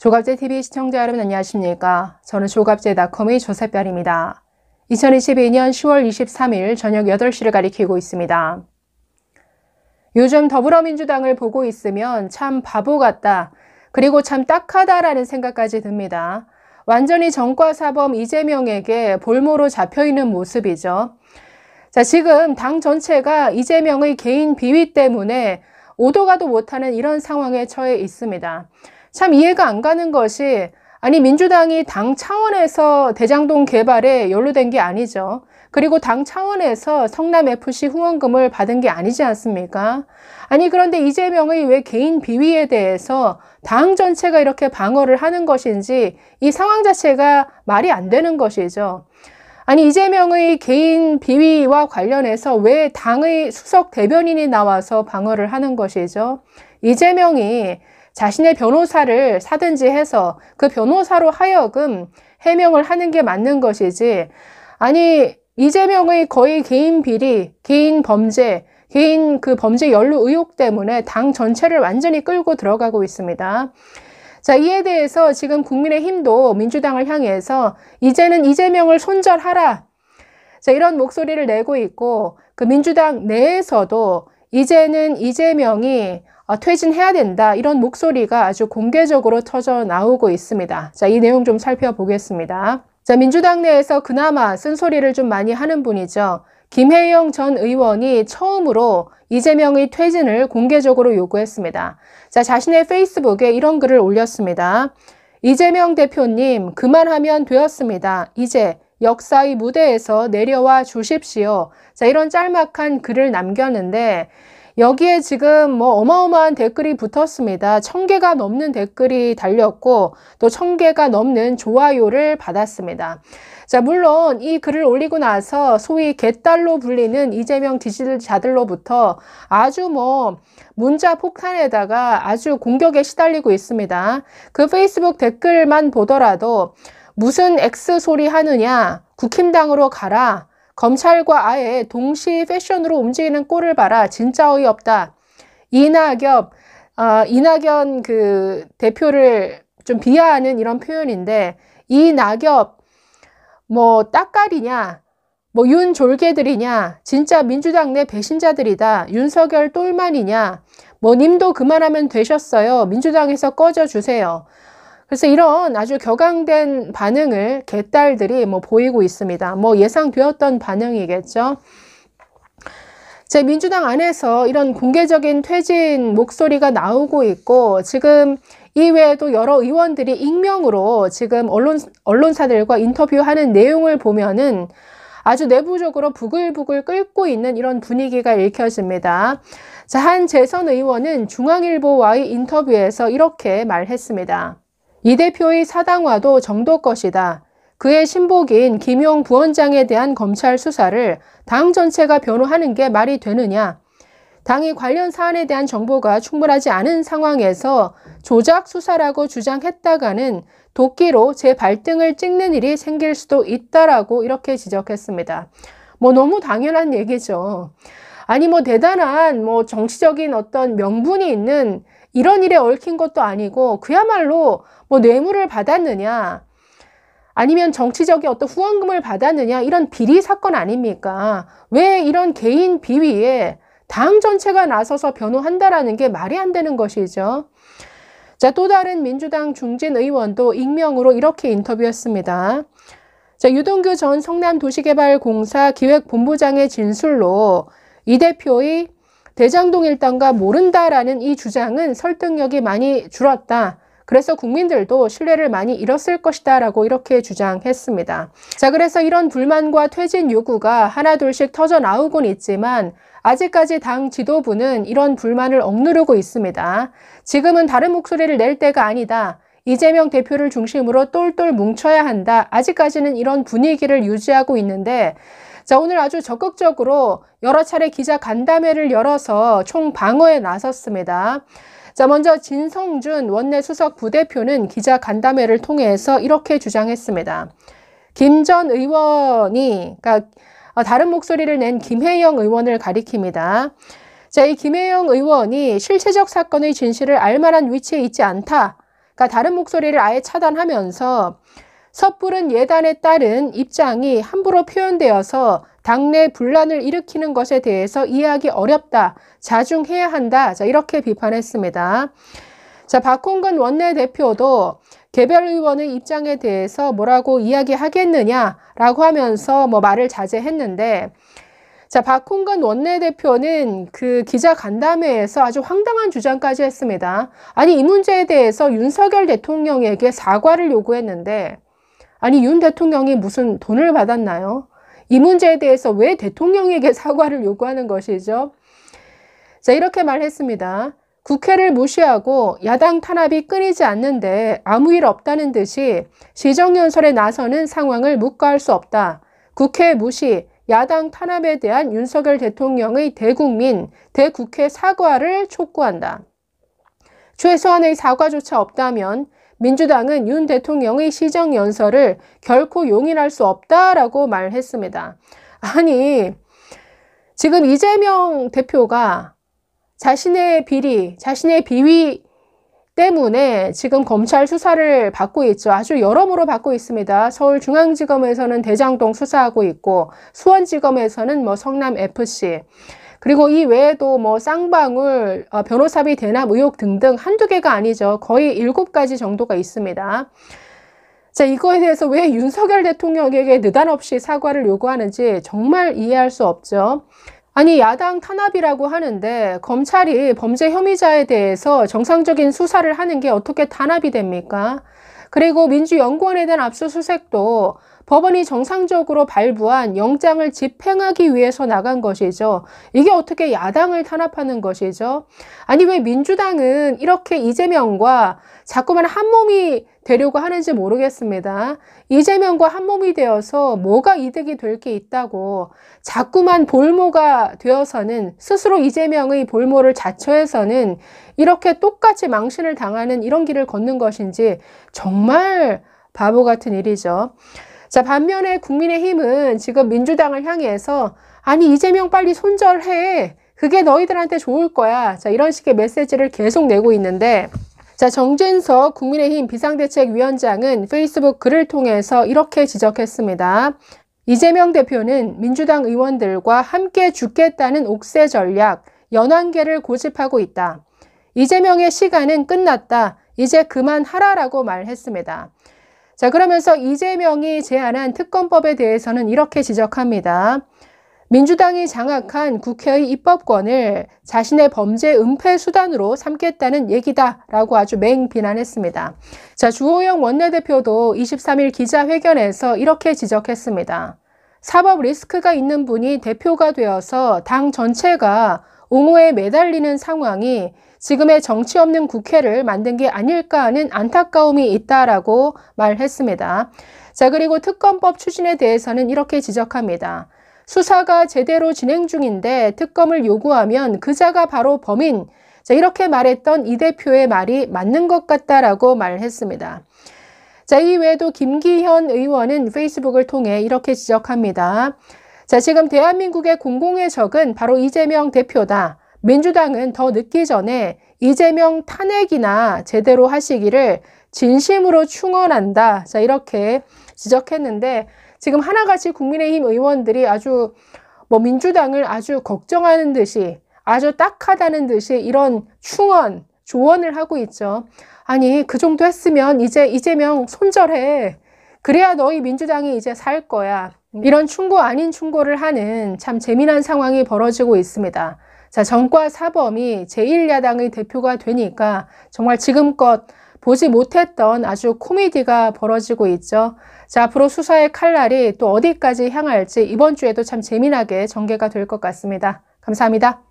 조갑제TV 시청자 여러분 안녕하십니까? 저는 조갑제닷컴의 조세별입니다. 2022년 10월 23일 저녁 8시를 가리키고 있습니다. 요즘 더불어민주당을 보고 있으면 참 바보 같다. 그리고 참 딱하다라는 생각까지 듭니다. 완전히 정과사범 이재명에게 볼모로 잡혀있는 모습이죠. 자, 지금 당 전체가 이재명의 개인 비위 때문에 오도가도 못하는 이런 상황에 처해 있습니다. 참 이해가 안 가는 것이 아니 민주당이 당 차원에서 대장동 개발에 연루된 게 아니죠. 그리고 당 차원에서 성남FC 후원금을 받은 게 아니지 않습니까? 아니 그런데 이재명의 왜 개인 비위에 대해서 당 전체가 이렇게 방어를 하는 것인지 이 상황 자체가 말이 안 되는 것이죠. 아니 이재명의 개인 비위와 관련해서 왜 당의 수석 대변인이 나와서 방어를 하는 것이죠? 이재명이 자신의 변호사를 사든지 해서 그 변호사로 하여금 해명을 하는 게 맞는 것이지 아니 이재명의 거의 개인 비리, 개인 범죄, 개인 그 범죄 연루 의혹 때문에 당 전체를 완전히 끌고 들어가고 있습니다. 자, 이에 대해서 지금 국민의힘도 민주당을 향해서 이제는 이재명을 손절하라. 자, 이런 목소리를 내고 있고 그 민주당 내에서도 이제는 이재명이 아, 퇴진해야 된다 이런 목소리가 아주 공개적으로 터져 나오고 있습니다. 자, 이 내용 좀 살펴보겠습니다. 자, 민주당 내에서 그나마 쓴소리를 좀 많이 하는 분이죠. 김혜영 전 의원이 처음으로 이재명의 퇴진을 공개적으로 요구했습니다. 자, 자신의 페이스북에 이런 글을 올렸습니다. 이재명 대표님, 그만하면 되었습니다. 이제 역사의 무대에서 내려와 주십시오. 자, 이런 짤막한 글을 남겼는데, 여기에 지금 뭐 어마어마한 댓글이 붙었습니다. 천개가 넘는 댓글이 달렸고 또 천개가 넘는 좋아요를 받았습니다. 자, 물론 이 글을 올리고 나서 소위 개딸로 불리는 이재명 지지자들로부터 아주 뭐 문자 폭탄에다가 아주 공격에 시달리고 있습니다. 그 페이스북 댓글만 보더라도 무슨 X 소리 하느냐, 국힘당으로 가라, 검찰과 아예 동시 패션으로 움직이는 꼴을 봐라. 진짜 어이없다. 이낙엽, 어, 이낙연 그 대표를 좀 비하하는 이런 표현인데, 이낙엽, 뭐, 딱깔이냐, 뭐, 윤졸개들이냐, 진짜 민주당 내 배신자들이다, 윤석열 똘만이냐, 뭐, 님도 그만하면 되셨어요. 민주당에서 꺼져주세요. 그래서 이런 아주 격앙된 반응을 개딸들이 뭐 보이고 있습니다. 뭐 예상되었던 반응이겠죠. 제 민주당 안에서 이런 공개적인 퇴진 목소리가 나오고 있고 지금 이외에도 여러 의원들이 익명으로 지금 언론 언론사들과 인터뷰하는 내용을 보면은 아주 내부적으로 부글부글 끓고 있는 이런 분위기가 읽혀집니다. 자, 한재선 의원은 중앙일보와의 인터뷰에서 이렇게 말했습니다. 이 대표의 사당화도 정도 것이다. 그의 신복인 김용 부원장에 대한 검찰 수사를 당 전체가 변호하는 게 말이 되느냐. 당이 관련 사안에 대한 정보가 충분하지 않은 상황에서 조작 수사라고 주장했다가는 도끼로 제 발등을 찍는 일이 생길 수도 있다라고 이렇게 지적했습니다. 뭐 너무 당연한 얘기죠. 아니 뭐 대단한 뭐 정치적인 어떤 명분이 있는 이런 일에 얽힌 것도 아니고 그야말로 뭐 뇌물을 받았느냐, 아니면 정치적인 어떤 후원금을 받았느냐, 이런 비리 사건 아닙니까? 왜 이런 개인 비위에 당 전체가 나서서 변호한다라는 게 말이 안 되는 것이죠. 자, 또 다른 민주당 중진 의원도 익명으로 이렇게 인터뷰했습니다. 자, 유동규 전 성남도시개발공사 기획본부장의 진술로 이 대표의 대장동 일당과 모른다라는 이 주장은 설득력이 많이 줄었다. 그래서 국민들도 신뢰를 많이 잃었을 것이다라고 이렇게 주장했습니다. 자, 그래서 이런 불만과 퇴진 요구가 하나둘씩 터져 나오곤 있지만 아직까지 당 지도부는 이런 불만을 억누르고 있습니다. 지금은 다른 목소리를 낼 때가 아니다. 이재명 대표를 중심으로 똘똘 뭉쳐야 한다. 아직까지는 이런 분위기를 유지하고 있는데 자, 오늘 아주 적극적으로 여러 차례 기자 간담회를 열어서 총 방어에 나섰습니다. 자, 먼저 진성준 원내 수석 부대표는 기자 간담회를 통해서 이렇게 주장했습니다. 김 전 의원이, 그러니까 어, 다른 목소리를 낸 김혜영 의원을 가리킵니다. 자, 이 김혜영 의원이 실체적 사건의 진실을 알 만한 위치에 있지 않다. 그러니까 다른 목소리를 아예 차단하면서 섣부른 예단에 따른 입장이 함부로 표현되어서 당내 분란을 일으키는 것에 대해서 이해하기 어렵다, 자중해야 한다, 자, 이렇게 비판했습니다. 자, 박홍근 원내대표도 개별 의원의 입장에 대해서 뭐라고 이야기하겠느냐라고 하면서 뭐 말을 자제했는데, 자, 박홍근 원내대표는 그 기자 간담회에서 아주 황당한 주장까지 했습니다. 아니, 이 문제에 대해서 윤석열 대통령에게 사과를 요구했는데, 아니 윤 대통령이 무슨 돈을 받았나요? 이 문제에 대해서 왜 대통령에게 사과를 요구하는 것이죠? 자 이렇게 말했습니다. 국회를 무시하고 야당 탄압이 끊이지 않는데 아무 일 없다는 듯이 시정연설에 나서는 상황을 묵과할 수 없다. 국회 무시, 야당 탄압에 대한 윤석열 대통령의 대국민, 대국회 사과를 촉구한다. 최소한의 사과조차 없다면 민주당은 윤 대통령의 시정연설을 결코 용인할 수 없다라고 말했습니다. 아니, 지금 이재명 대표가 자신의 비리, 자신의 비위 때문에 지금 검찰 수사를 받고 있죠. 아주 여러모로 받고 있습니다. 서울중앙지검에서는 대장동 수사하고 있고 수원지검에서는 뭐 성남FC 그리고 이 외에도 뭐 쌍방울, 어, 변호사비 대납 의혹 등등 한두 개가 아니죠. 거의 일곱 가지 정도가 있습니다. 자, 이거에 대해서 왜 윤석열 대통령에게 느닷없이 사과를 요구하는지 정말 이해할 수 없죠. 아니, 야당 탄압이라고 하는데 검찰이 범죄 혐의자에 대해서 정상적인 수사를 하는 게 어떻게 탄압이 됩니까? 그리고 민주연구원에 대한 압수수색도 법원이 정상적으로 발부한 영장을 집행하기 위해서 나간 것이죠. 이게 어떻게 야당을 탄압하는 것이죠. 아니 왜 민주당은 이렇게 이재명과 자꾸만 한몸이 되려고 하는지 모르겠습니다. 이재명과 한몸이 되어서 뭐가 이득이 될 게 있다고 자꾸만 볼모가 되어서는 스스로 이재명의 볼모를 자처해서는 이렇게 똑같이 망신을 당하는 이런 길을 걷는 것인지 정말 바보 같은 일이죠. 자, 반면에 국민의힘은 지금 민주당을 향해서 아니, 이재명 빨리 손절해. 그게 너희들한테 좋을 거야. 자, 이런 식의 메시지를 계속 내고 있는데 자, 정진석 국민의힘 비상대책위원장은 페이스북 글을 통해서 이렇게 지적했습니다. 이재명 대표는 민주당 의원들과 함께 죽겠다는 옥새 전략, 연안계를 고집하고 있다. 이재명의 시간은 끝났다. 이제 그만하라라고 말했습니다. 자, 그러면서 이재명이 제안한 특검법에 대해서는 이렇게 지적합니다. 민주당이 장악한 국회의 입법권을 자신의 범죄 은폐 수단으로 삼겠다는 얘기다라고 아주 맹 비난했습니다. 자, 주호영 원내대표도 23일 기자회견에서 이렇게 지적했습니다. 사법 리스크가 있는 분이 대표가 되어서 당 전체가 옹호에 매달리는 상황이 지금의 정치 없는 국회를 만든 게 아닐까 하는 안타까움이 있다라고 말했습니다. 자, 그리고 특검법 추진에 대해서는 이렇게 지적합니다. 수사가 제대로 진행 중인데 특검을 요구하면 그자가 바로 범인. 자, 이렇게 말했던 이 대표의 말이 맞는 것 같다라고 말했습니다. 자, 이 외에도 김기현 의원은 페이스북을 통해 이렇게 지적합니다. 자, 지금 대한민국의 공공의 적은 바로 이재명 대표다. 민주당은 더 늦기 전에 이재명 탄핵이나 제대로 하시기를 진심으로 충원한다. 자, 이렇게 지적했는데 지금 하나같이 국민의힘 의원들이 아주 뭐 민주당을 아주 걱정하는 듯이 아주 딱하다는 듯이 이런 충원, 조언을 하고 있죠. 아니, 그 정도 했으면 이제 이재명 손절해. 그래야 너희 민주당이 이제 살 거야. 이런 충고 아닌 충고를 하는 참 재미난 상황이 벌어지고 있습니다. 자, 정과 사범이 제1야당의 대표가 되니까 정말 지금껏 보지 못했던 아주 코미디가 벌어지고 있죠. 자, 앞으로 수사의 칼날이 또 어디까지 향할지 이번 주에도 참 재미나게 전개가 될 것 같습니다. 감사합니다.